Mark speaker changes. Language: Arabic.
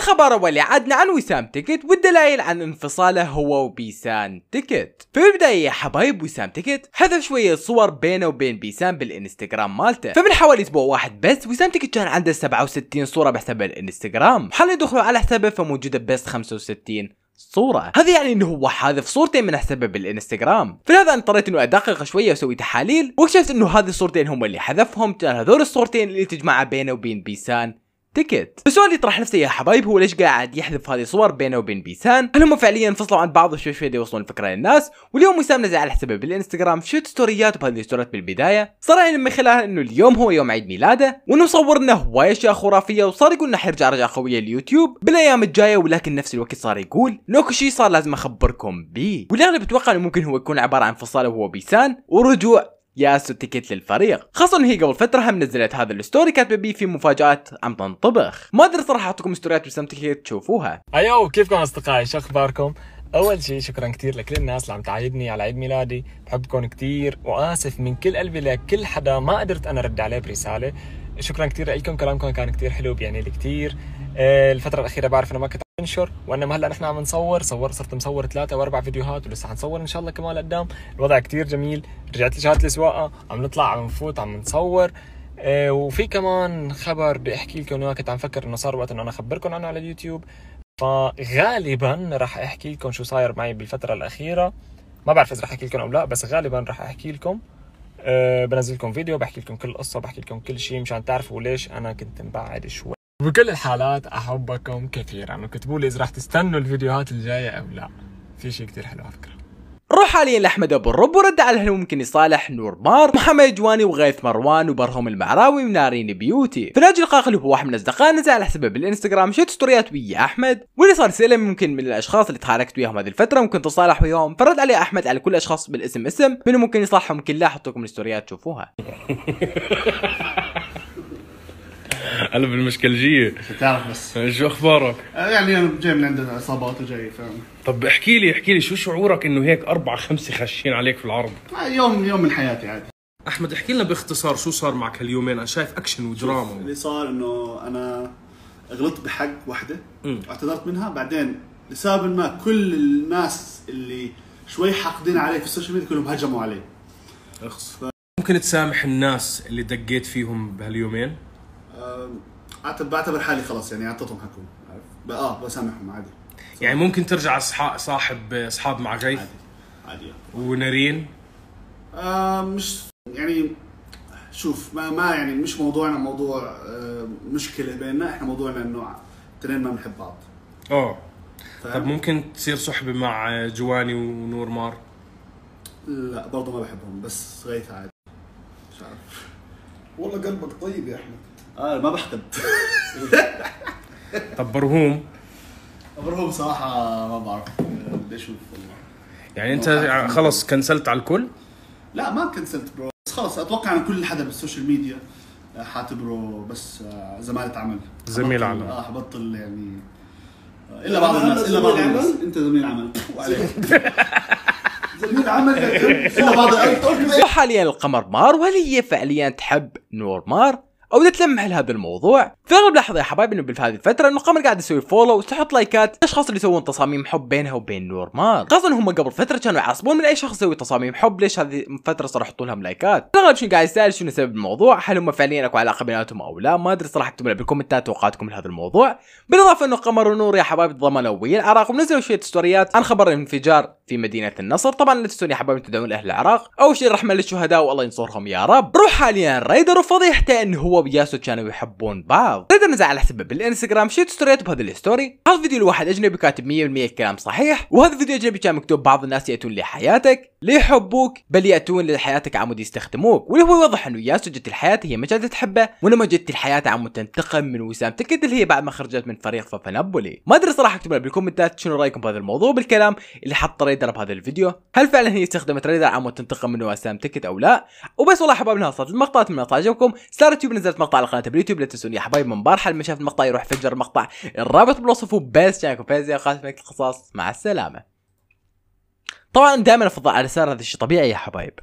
Speaker 1: الخبر ولي عدنا عن وسام تكت والدلائل عن انفصاله هو وبيسان تكت في البداية يا حبايب وسام تكت حذف شوية صور بينه وبين بيسان بالانستغرام مالته فمن حوالي اسبوع واحد بس وسام تكت كان عنده 67 صورة بحساب الانستغرام حاليا دخلوا على حسابه فموجودة بس 65 صورة هذا يعني انه هو حاذف صورتين من حسابه بالانستغرام فلهذا انا اضطريت انه ادقق شوية واسوي تحاليل واكتشفت انه هذه الصورتين هم اللي حذفهم كان هذول الصورتين اللي تجمع بينه وبين بيسان تيكت السؤال اللي طرح نفسه يا حبايب هو ليش قاعد يحذف هذه الصور بينه وبين بيسان هل هم فعليا انفصلوا عن بعض وشوي شوي يوصلون الفكره للناس واليوم وسام نزل على حسابه بالانستغرام شفت ستوريات بهذه الستوريات بالبدايه صار يعني من خلالها انه اليوم هو يوم عيد ميلاده وانه صور لنا هوايه اشياء خرافيه وصار يقول انه حيرجع رجعه قويه اليوتيوب بالايام الجايه ولكن نفس الوقت صار يقول انه شيء صار لازم اخبركم بيه والاغلب بتوقع انه ممكن هو يكون عباره عن انفصال هو بيسان ورجوع ياسو تيكت للفريق خاصة هي قبل فترة هم نزلت هذا الستوري كاتبه بيه في مفاجآت عم تنطبخ ما ادري صراحة اعطيكم ستوريات بس تيكت تشوفوها
Speaker 2: ايوه كيفكم اصدقائي شو اخباركم اول شيء شكرا كثير لكل الناس اللي عم تعايدني على عيد ميلادي بحبكم كثير واسف من كل قلبي لكل حدا ما قدرت انا ارد عليه برساله شكرا كثير لكم كلامكم كان كثير حلو بيعني لي كثير آه، الفتره الاخيره بعرف انه ما كنت انشر وانما هلا نحن عم نصور صور صرت مصور ثلاثه واربع فيديوهات ولسه حنصور ان شاء الله كمان لقدام الوضع كتير جميل رجعت لي شهاده السواقه عم نطلع عم نفوت عم نصور آه وفي كمان خبر بدي احكي لكم كنت عم فكر انه صار وقت انه انا اخبركم عنه على اليوتيوب فغالبا راح احكي لكم شو صاير معي بالفتره الاخيره ما بعرف اذا راح احكي لكم او لا بس غالبا راح احكي لكم أه بنزل لكم فيديو بحكي لكم كل القصه بحكي لكم كل شيء مشان تعرفوا ليش انا كنت مبعد شوي بكل الحالات احبكم كثيرا وكتبوا لي اذا راح تستنوا الفيديوهات الجايه او لا في شيء كثير حلو على فكره
Speaker 1: روح حاليا لاحمد ابو الرب ورد على هل ممكن يصالح نور بار محمد جواني وغيث مروان وبرهم المعراوي ونارين بيوتي فناجي القاقل هو واحد من اصدقائنا نزل على حسابه بالانستغرام شفت ستوريات ويا احمد واللي صار سئله ممكن من الاشخاص اللي تحركت وياهم هذه الفتره ممكن تصالح وياهم فرد عليه احمد على كل الاشخاص بالاسم اسم منو ممكن يصالحهم كلها احط لكم الستوريات تشوفوها
Speaker 2: قلب المشكلجيه تعرف بس آه، شو اخبارك؟
Speaker 3: آه، يعني انا جاي من عند العصابات وجاي فاهم طب احكي لي احكي لي شو شعورك انه هيك اربعه
Speaker 2: خمسه خشين عليك في العرض؟
Speaker 3: آه، يوم يوم من حياتي عادي
Speaker 2: احمد احكي لنا باختصار شو صار معك هاليومين انا شايف اكشن ودراما اللي
Speaker 3: صار انه انا غلطت بحق وحده واعتذرت منها بعدين لسبب ما كل الناس اللي شوي حاقدين علي في السوشيال ميديا كلهم هجموا علي اخس ف...
Speaker 1: ممكن تسامح الناس اللي دقيت فيهم بهاليومين؟
Speaker 3: آه، بعتبر حالي خلاص يعني اعطيتهم حقهم اه بسامحهم عادي
Speaker 2: يعني ممكن ترجع صاحب اصحاب مع غيث عادي عادي ونارين
Speaker 3: آه مش يعني شوف ما ما يعني مش موضوعنا موضوع آه مشكله بيننا احنا موضوعنا انه الاثنين ما بنحب بعض
Speaker 2: اه طب ممكن تصير صحبه مع جواني ونور مار
Speaker 3: لا برضه ما بحبهم بس غيث عادي مش عارف والله قلبك طيب يا احمد اه ما بحقد
Speaker 2: طب برهوم
Speaker 3: برهوم صراحه ما بعرف بشوف
Speaker 2: يعني انت خلص كنسلت على الكل؟
Speaker 3: لا ما كنسلت برو بس خلص اتوقع ان كل حدا بالسوشيال ميديا حاعتبره بس آه، زمالة عمل زميل عمل اه حبطل يعني آه، الا بعض آه، الناس الا بعض الناس انت زميل عمل وعليك زميل عمل الا بعض
Speaker 1: حاليا القمر مار وهل هي فعليا تحب نور مار؟ او تتلمح لهذا الموضوع في اغلب لاحظ يا حبايبي انه في هذه الفتره انه قمر قاعد يسوي فولو وتحط لايكات للاشخاص اللي يسوون تصاميم حب بينها وبين نور خاصه هم قبل فتره كانوا يعصبون من اي شخص يسوي تصاميم حب ليش هذه الفتره صار يحطوا لهم لايكات اغلب شنو قاعد يسال شنو سبب الموضوع هل هم فعليا اكو علاقه بيناتهم او لا ما ادري صراحه اكتبوا لي بالكومنتات توقعاتكم لهذا الموضوع بالاضافه انه قمر ونور يا حبايبي تضمنوا ويا العراق ونزلوا شويه ستوريات عن خبر الانفجار في مدينه النصر طبعا لا تنسون يا حبايبي تدعون اهل العراق اول شيء الرحمه للشهداء والله ينصرهم يا رب روح حاليا رايدر وفضيحته انه هو هو بياسو كانوا يحبون بعض رد نزل على حسبه بالانستغرام شيت ستوريت بهذه الستوري هذا الفيديو الواحد اجنبي كاتب 100% كلام صحيح وهذا الفيديو اجنبي كان مكتوب بعض الناس ياتون لحياتك ليحبوك بل ياتون لحياتك عمود يستخدموك واللي هو يوضح انه ياسو جت الحياه هي ما كانت تحبه ولما جت الحياه عمود تنتقم من وسام تكد اللي هي بعد ما خرجت من فريق فافا نابولي ما ادري صراحه اكتبوا بالكومنتات شنو رايكم بهذا الموضوع بالكلام اللي حط ريدر بهذا الفيديو هل فعلا هي استخدمت ريدر عمود تنتقم من وسام تكت او لا وبس والله حبايبنا صارت المقطع من تعجبكم صارت يوتيوب نزل نزلت مقطع على قناه باليوتيوب لا تنسوني يا حبايب من بارحه اللي شاف المقطع يروح فجر المقطع الرابط بالوصف وبس يعني كوفيزيا خاتمة القصص مع السلامه طبعا دائما افضل على اليسار هذا الشيء طبيعي يا حبايب